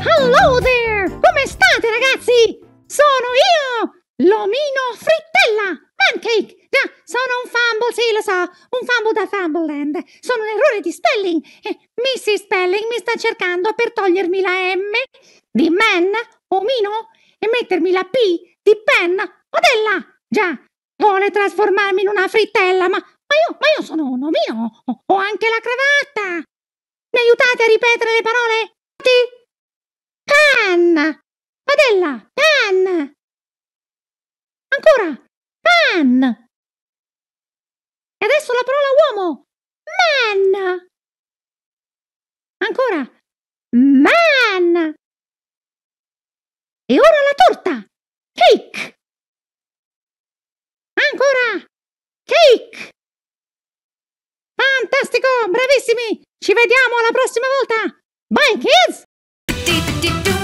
Hello there! Come state ragazzi? Sono io, l'omino frittella! Pancake! No, sono un fumble, sì lo so, un fumble da Fumbleland. Sono un errore di spelling. Eh, Mrs. Spelling mi sta cercando per togliermi la M di man, omino, e mettermi la P di pen, modella. Già, vuole trasformarmi in una frittella, ma, ma, io, ma io sono un omino, ho, ho anche la cravatta. Mi aiutate a ripetere le parole? Ti? Padella, pan. Ancora, pan. E adesso la parola uomo, man. Ancora, man. E ora la torta, cake. Ancora, cake. Fantastico, bravissimi. Ci vediamo alla prossima volta. Bye kids.